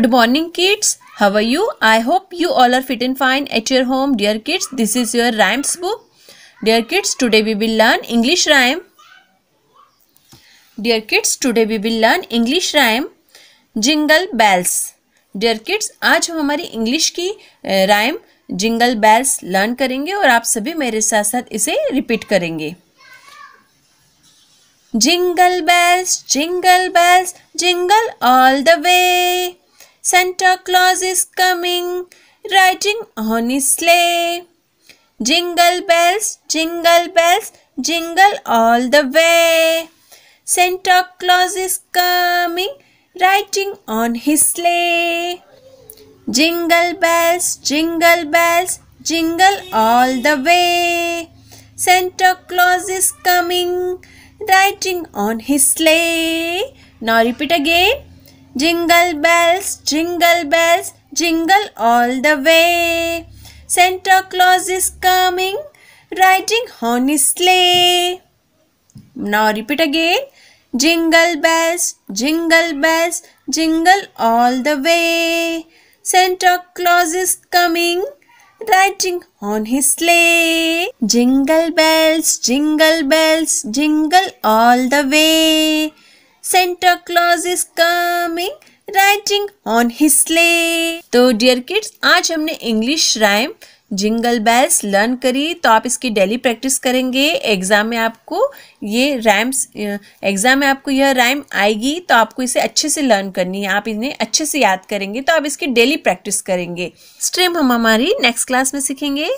Good morning kids how are you I hope you all are fit and fine at your home dear kids this is your rhymes book dear kids today we will learn English rhyme dear kids today we will learn English rhyme jingle bells dear kids आज हम हमारी English की rhyme jingle bells learn करेंगे और आप सभी मेरे साथ साथ इसे रिपीट करेंगे jingle bells jingle bells jingle all the way Santa Claus is coming, riding on his sleigh. Jingle bells, jingle bells, jingle all the way. Santa Claus is coming, riding on his sleigh. Jingle bells, jingle bells, jingle all the way. Santa Claus is coming, riding on his sleigh. Now repeat again. Jingle bells, jingle bells, jingle all the way. Santa Claus is coming, riding on his sleigh. Now repeat again. Jingle bells, jingle bells, jingle all the way. Santa Claus is coming, riding on his sleigh. Jingle bells, jingle bells, jingle all the way. Santa Claus is coming riding on his sleigh. तो dear kids आज हमने English rhyme jingle bells learn करी तो आप इसकी daily practice करेंगे exam में आपको ये रैम्स एग्जाम में आपको यह राइम आएगी तो आपको इसे अच्छे से लर्न करनी है आप इन्हें अच्छे से याद करेंगे तो आप इसकी डेली प्रैक्टिस करेंगे स्ट्रीम हम हमारी नेक्स्ट क्लास में सीखेंगे